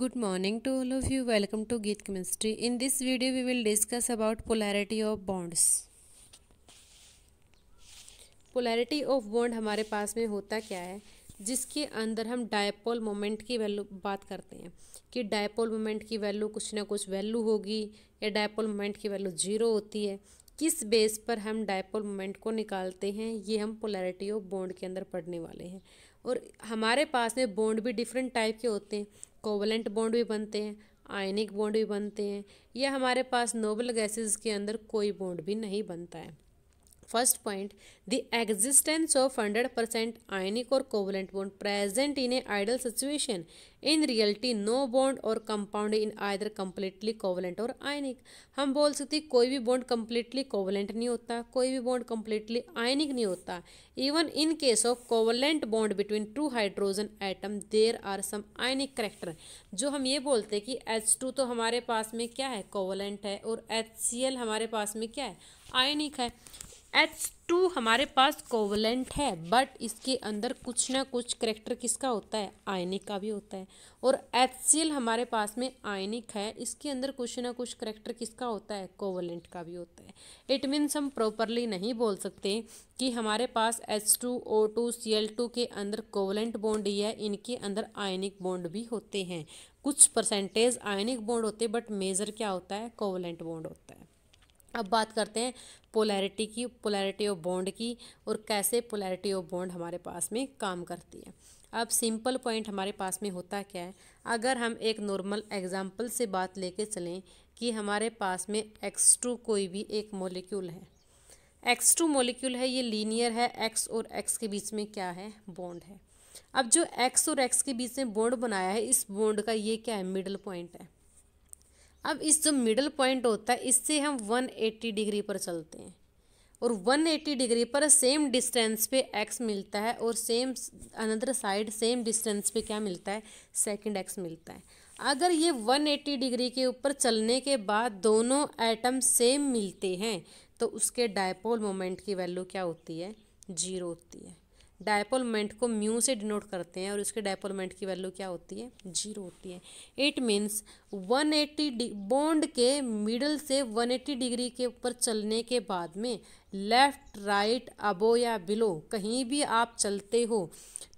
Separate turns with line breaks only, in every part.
good morning to all of you welcome to geet chemistry in this video we will discuss about polarity of bonds polarity of bond हमारे पास में होता क्या है जिसके अंदर हम डायपोल मोमेंट की वैल्यू बात करते हैं कि डायपोल मोमेंट की वैल्यू कुछ ना कुछ वैल्यू होगी या डायपोल मोमेंट की वैल्यू जीरो होती है किस बेस पर हम डायपोल मोमेंट को निकालते हैं ये हम पोलैरिटी ऑफ बॉन्ड के अंदर पढ़ने वाले हैं और हमारे पास में बॉन्ड भी डिफरेंट टाइप के होते हैं कोवलेंट बॉन्ड भी बनते हैं आयनिक बॉन्ड भी बनते हैं या हमारे पास नोबल गैसेस के अंदर कोई बॉन्ड भी नहीं बनता है first point the existence of hundred percent ionic और covalent bond present in a ideal situation in reality no bond और compound in either completely covalent और आयनिक हम बोल सकते हैं कोई भी बॉन्ड कम्प्लीटली कोवलेंट नहीं होता कोई भी बॉन्ड कम्प्लीटली आयनिक नहीं होता even in case of covalent bond between two hydrogen atom there are some ionic character जो हम ये बोलते हैं कि एच टू तो हमारे पास में क्या है कोवलेंट है और एच सी एल हमारे पास में क्या है आयनिक है एच टू हमारे पास कोवलेंट है बट इसके अंदर कुछ ना कुछ करेक्टर किसका होता है आयनिक का भी होता है और एच सी एल हमारे पास में आयनिक है इसके अंदर कुछ ना कुछ करेक्टर किसका होता है कोवलेंट का भी होता है इट मीन्स हम प्रॉपरली नहीं बोल सकते कि हमारे पास H two O two C L two के अंदर कोवलेंट बॉन्ड ही है इनके अंदर आयनिक बॉन्ड भी होते हैं कुछ परसेंटेज आयनिक बॉन्ड होते हैं बट मेजर क्या होता है कोवलेंट बॉन्ड होता है अब बात करते हैं पोलैरिटी की पोलैरिटी ऑफ बॉन्ड की और कैसे पोलैरिटी ऑफ बॉन्ड हमारे पास में काम करती है अब सिंपल पॉइंट हमारे पास में होता क्या है अगर हम एक नॉर्मल एग्जाम्पल से बात लेके चलें कि हमारे पास में एक्स टू कोई भी एक मोलिक्यूल है एक्स टू मोलिक्यूल है ये लीनियर है एक्स और एक्स के बीच में क्या है बॉन्ड है अब जो एक्स और एक्स के बीच में बॉन्ड बनाया है इस बॉन्ड का ये क्या है मिडल पॉइंट है अब इस जो मिडल पॉइंट होता है इससे हम 180 डिग्री पर चलते हैं और 180 डिग्री पर सेम डिस्टेंस पे एक्स मिलता है और same another side same distance पे क्या मिलता है सेकंड एक्स मिलता है अगर ये 180 डिग्री के ऊपर चलने के बाद दोनों एटम सेम मिलते हैं तो उसके डायपोल मोमेंट की वैल्यू क्या होती है जीरो होती है डायपोलमेंट को म्यू से डिनोट करते हैं और उसके डायपोलमेंट की वैल्यू क्या होती है जीरो होती है इट मीन्स 180 एट्टी बॉन्ड के मिडल से 180 डिग्री के ऊपर चलने के बाद में लेफ़्ट राइट अबो या बिलो कहीं भी आप चलते हो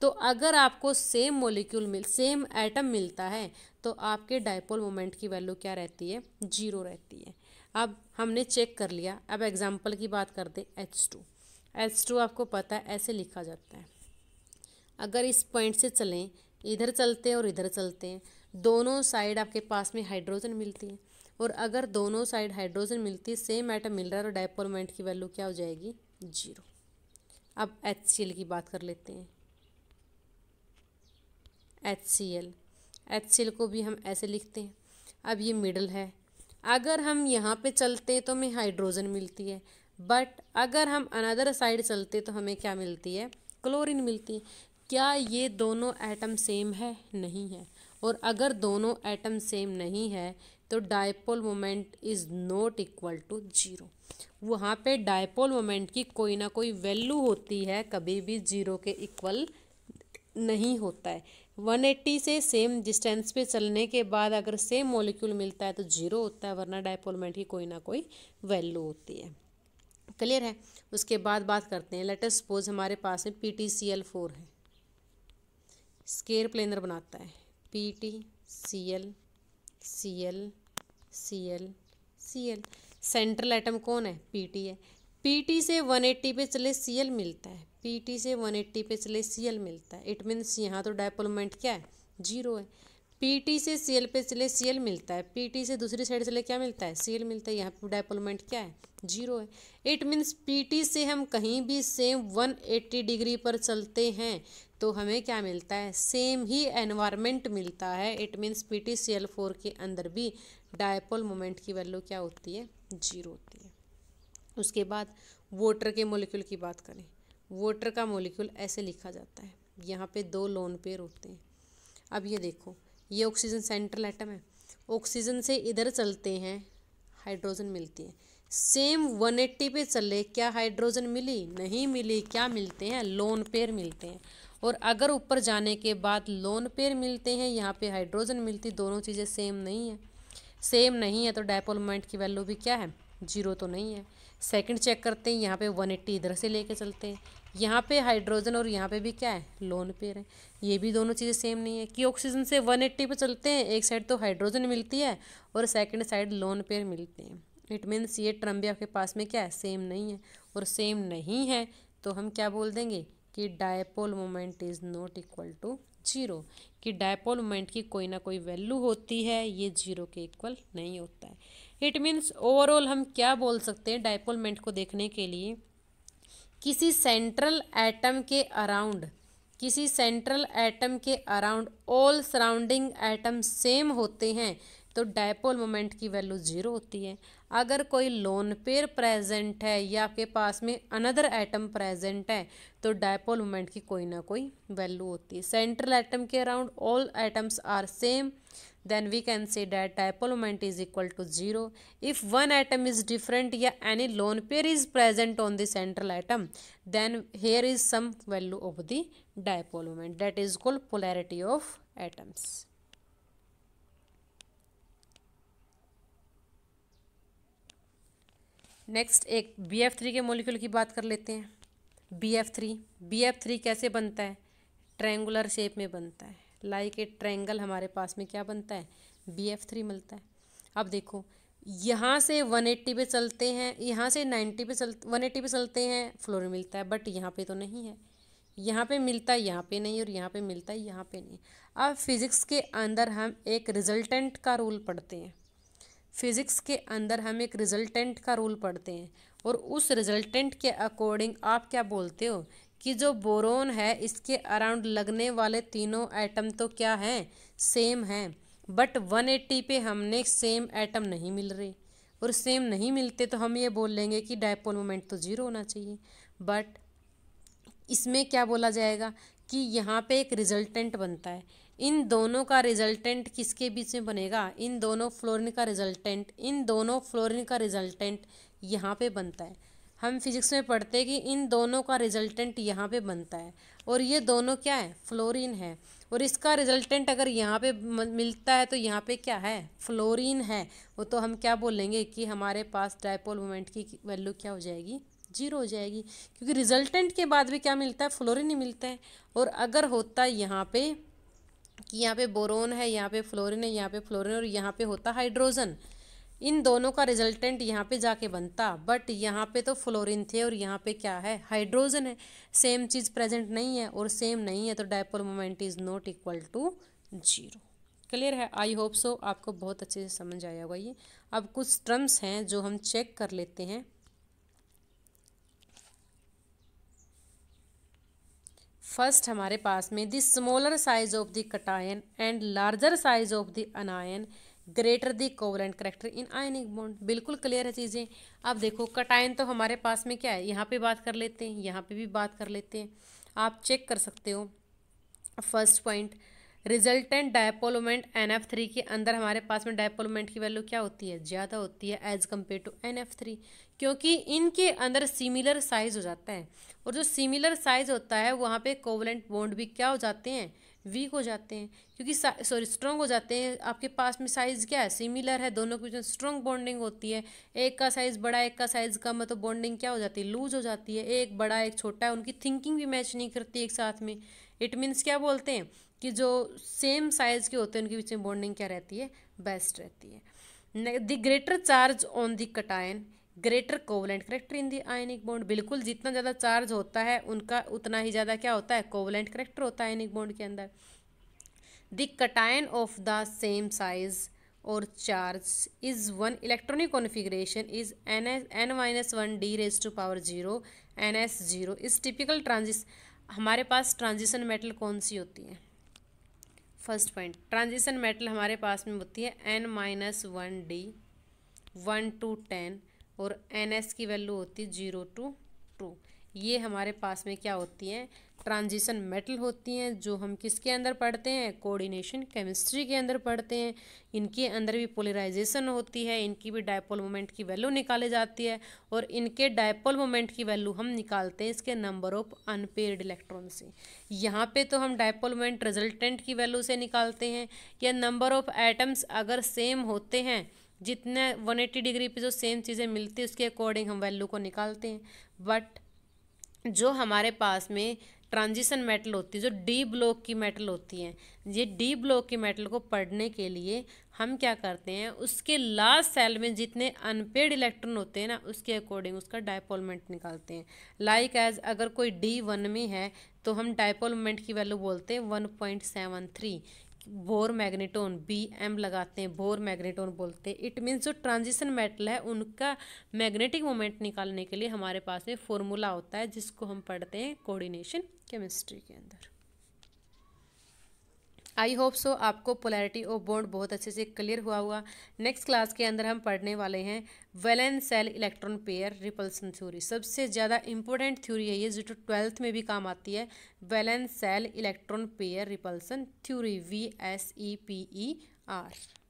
तो अगर आपको सेम मोलिक्यूल मिल सेम एटम मिलता है तो आपके डायपोल मोमेंट की वैल्यू क्या रहती है जीरो रहती है अब हमने चेक कर लिया अब एग्जाम्पल की बात करते एच टू एस टू आपको पता है ऐसे लिखा जाता है अगर इस पॉइंट से चलें इधर चलते हैं और इधर चलते हैं दोनों साइड आपके पास में हाइड्रोजन मिलती है और अगर दोनों साइड हाइड्रोजन मिलती है सेम आइटम मिल रहा है तो डायपोल मोमेंट की वैल्यू क्या हो जाएगी जीरो अब एच सी एल की बात कर लेते हैं H C L H C L को भी हम ऐसे लिखते हैं अब ये मिडल है अगर हम यहाँ पे चलते हैं तो हमें हाइड्रोजन मिलती है बट अगर हम अनदर साइड चलते तो हमें क्या मिलती है क्लोरीन मिलती है क्या ये दोनों एटम सेम है नहीं है और अगर दोनों एटम सेम नहीं है तो dipole moment is not equal to zero वहाँ पे डायपोल मोमेंट की कोई ना कोई वैल्यू होती है कभी भी जीरो के इक्वल नहीं होता है 180 से सेम डिस्टेंस पे चलने के बाद अगर सेम मॉलिक्यूल मिलता है तो जीरो होता है वरना डायपोल मोमेंट की कोई ना कोई वैल्यू होती है क्लियर है उसके बाद बात करते हैं लेटर सपोज हमारे पास में P T C L four है स्केयर प्लेनर बनाता है P T C L C L C L C L central item कौन है पी टी है पी टी से वन एट्टी पे चले सी एल मिलता है पी टी से वन एट्टी पे चले सी एल मिलता है इट मीन्स यहाँ तो डायपोलमेंट क्या है जीरो है पीटी से सीएल पे चले सीएल मिलता है पीटी से दूसरी साइड चले क्या मिलता है सीएल मिलता है यहाँ पर डायपोलमेंट क्या है जीरो है इट मीन्स पीटी से हम कहीं भी सेम 180 डिग्री पर चलते हैं तो हमें क्या मिलता है सेम ही एनवायरनमेंट मिलता है it means P T C L four के अंदर भी डायपोल मोमेंट की वैल्यू क्या होती है जीरो होती है उसके बाद वोटर के मोलिक्यूल की बात करें वोटर का मोलिक्यूल ऐसे लिखा जाता है यहाँ पे दो लोन पेयर होते हैं अब ये देखो ये ऑक्सीजन सेंट्रल एटम है ऑक्सीजन से इधर चलते हैं हाइड्रोजन मिलती है सेम वन एट्टी पे चले क्या हाइड्रोजन मिली नहीं मिली क्या मिलते हैं लोन पेयर मिलते हैं और अगर ऊपर जाने के बाद लोन पेयर मिलते हैं यहाँ पे हाइड्रोजन मिलती दोनों चीज़ें सेम नहीं है सेम नहीं है तो डायपोलमेंट की वैल्यू भी क्या है जीरो तो नहीं है सेकंड चेक करते हैं यहाँ पे 180 इधर से लेके चलते हैं यहाँ पे हाइड्रोजन और यहाँ पे भी क्या है लोन पेयर है ये भी दोनों चीज़ें सेम नहीं है कि ऑक्सीजन से वन एट्टी पर चलते हैं एक साइड तो हाइड्रोजन मिलती है और सेकेंड साइड लोन पेयर मिलते हैं इट मीन्स ये ट्रम्बे आपके पास में क्या है सेम नहीं है और सेम नहीं है तो हम क्या बोल देंगे कि dipole moment is not equal to zero कि डायपोल मोमेंट की कोई ना कोई वैल्यू होती है ये जीरो के इक्वल नहीं होता है इट मीन्स ओवरऑल हम क्या बोल सकते हैं डायपोल मोमेंट को देखने के लिए किसी सेंट्रल एटम के अराउंड किसी सेंट्रल एटम के around all surrounding atom same होते हैं तो डायपोल मोमेंट की वैल्यू ज़ीरो होती है अगर कोई लोन पेयर प्रेजेंट है या आपके पास में अनदर आइटम प्रेजेंट है तो डायपोल मोमेंट की कोई ना कोई वैल्यू होती है सेंट्रल आइटम के around all atoms are same then we can see that dipole moment is equal to zero if one atom is different या any lone pair is present on the central atom then here is some value of the dipole moment that is call polarity of atoms next एक B F three के molecule की बात कर लेते हैं B F three B F three कैसे बनता है ट्रैंगुलर शेप में बनता है लाइक ए ट्रैंगल हमारे पास में क्या बनता है बी एफ थ्री मिलता है अब देखो यहाँ से वन एट्टी पे चलते हैं यहाँ से नाइन्टी पे चल वन एट्टी पे चलते हैं फ्लोर मिलता है बट यहाँ पे तो नहीं है यहाँ पे मिलता है यहाँ पे नहीं और यहाँ पे मिलता है यहाँ पे नहीं अब फिज़िक्स के अंदर हम एक रिजल्टेंट का रूल पढ़ते हैं फिज़िक्स के अंदर हम एक रिजल्टेंट का रूल पढ़ते हैं और उस रिजल्टेंट के अकॉर्डिंग आप क्या बोलते हो कि जो बोरोन है इसके अराउंड लगने वाले तीनों आइटम तो क्या हैं सेम हैं बट वन एट्टी पे हमने सेम आइटम नहीं मिल रहे और सेम नहीं मिलते तो हम ये बोल लेंगे कि डायपोल मोमेंट तो ज़ीरो होना चाहिए बट इसमें क्या बोला जाएगा कि यहाँ पे एक रिजल्टेंट बनता है इन दोनों का रिजल्टेंट किसके बीच में बनेगा इन दोनों फ्लोरिन का रिजल्टेंट इन दोनों फ्लोरिन का रिजल्टेंट यहाँ पे बनता है हम फिजिक्स में पढ़ते हैं कि इन दोनों का रिजल्टेंट यहाँ पे बनता है और ये दोनों क्या है फ्लोरीन है और इसका रिजल्टेंट अगर यहाँ पे मिलता है तो यहाँ पे क्या है फ्लोरीन है वो तो हम क्या बोलेंगे कि हमारे पास डायपोल मोमेंट की वैल्यू क्या हो जाएगी जीरो हो जाएगी क्योंकि रिजल्टेंट के बाद भी क्या मिलता है फ्लोरिन ही मिलता है और अगर होता है यहाँ पर कि यहाँ पे बोरोन है यहाँ पे फ्लोरिन है यहाँ पे फ्लोरिन और यहाँ पे होता हाइड्रोजन इन दोनों का रिजल्टेंट यहाँ पे जाके बनता बट यहाँ पे तो फ्लोरिन थे और यहाँ पे क्या है हाइड्रोजन है सेम चीज़ प्रेजेंट नहीं है और सेम नहीं है तो dipole moment is not equal to zero clear है आई होप सो आपको बहुत अच्छे से समझ आया होगा ये अब कुछ टर्म्स हैं जो हम चेक कर लेते हैं फर्स्ट हमारे पास में the smaller size of the cation and larger size of the anion greater the covalent character in ionic bond बिल्कुल क्लियर है चीज़ें अब देखो कटायन तो हमारे पास में क्या है यहाँ पे बात कर लेते हैं यहाँ पे भी बात कर लेते हैं आप चेक कर सकते हो first point resultant dipole moment N F three के अंदर हमारे पास में डायपोलोमेंट की वैल्यू क्या होती है ज़्यादा होती है as compare to N F three क्योंकि इनके अंदर सिमिलर साइज़ हो जाता है और जो सिमिलर साइज़ होता है वहाँ पे कोवलेंट बॉन्ड भी क्या हो जाते हैं वीक हो जाते हैं क्योंकि सॉरी स्ट्रॉन्ग हो जाते हैं आपके पास में साइज़ क्या है सिमिलर है दोनों के बीच में स्ट्रॉन्ग बॉन्डिंग होती है एक का साइज़ बड़ा एक का साइज़ कम है तो बॉन्डिंग क्या हो जाती है लूज हो जाती है एक बड़ा एक छोटा है उनकी थिंकिंग भी मैच नहीं करती एक साथ में इट मीन्स क्या बोलते हैं कि जो सेम साइज़ के होते हैं उनके बीच में बॉन्डिंग क्या रहती है बेस्ट रहती है the greater charge on the cation greater covalent character in the ionic bond बिल्कुल जितना ज़्यादा चार्ज होता है उनका उतना ही ज़्यादा क्या होता है कोवलेंट करेक्टर होता है आयनिक बॉन्ड के अंदर the cation of the same size और charge is one electronic configuration is n s n minus one d raise to power zero n s zero is typical ट्रांजिस हमारे पास ट्रांजिशन मेटल कौन सी होती है फर्स्ट पॉइंट ट्रांजिशन मेटल हमारे पास में होती है n minus one d one to ten और एन एस की वैल्यू होती है जीरो टू टू ये हमारे पास में क्या होती है ट्रांजिशन मेटल होती हैं जो हम किसके अंदर पढ़ते हैं कोऑर्डिनेशन केमिस्ट्री के अंदर पढ़ते हैं इनके अंदर भी पोलराइजेशन होती है इनकी भी डायपोल मोमेंट की वैल्यू निकाली जाती है और इनके डायपोल मोमेंट की वैल्यू हम निकालते हैं इसके नंबर ऑफ अनपेयर्ड इलेक्ट्रॉन से यहाँ पे तो हम डायपोल मोमेंट रिजल्टेंट की वैल्यू से निकालते हैं या नंबर ऑफ एटम्स अगर सेम होते हैं जितने 180 डिग्री पर जो सेम चीज़ें मिलती है उसके अकॉर्डिंग हम वैल्यू को निकालते हैं बट जो हमारे पास में ट्रांजिशन मेटल होती है जो डी ब्लॉक की मेटल होती है ये डी ब्लॉक की मेटल को पढ़ने के लिए हम क्या करते हैं उसके लास्ट सेल में जितने अनपेड इलेक्ट्रॉन होते हैं ना उसके अकॉर्डिंग उसका डायपोलमेंट निकालते हैं लाइक like एज अगर कोई डी वन में है तो हम डायपोलमेंट की वैल्यू बोलते हैं one point seven three Bohr magneton B M लगाते हैं बोर मैग्नेटोन बोलते हैं इट मीन्स जो ट्रांजिशन मेटल है उनका मैग्नेटिक मोमेंट निकालने के लिए हमारे पास में फॉर्मूला होता है जिसको हम पढ़ते हैं कोऑर्डिनेशन केमिस्ट्री के अंदर आई होप सो आपको पोलैरिटी ऑफ बॉन्ड बहुत अच्छे से क्लियर हुआ हुआ नेक्स्ट क्लास के अंदर हम पढ़ने वाले हैं valence shell electron pair repulsion theory सबसे ज़्यादा इंपॉर्टेंट थ्योरी है ये जो तो ट्वेल्थ में भी काम आती है valence shell electron pair repulsion theory V S E P E are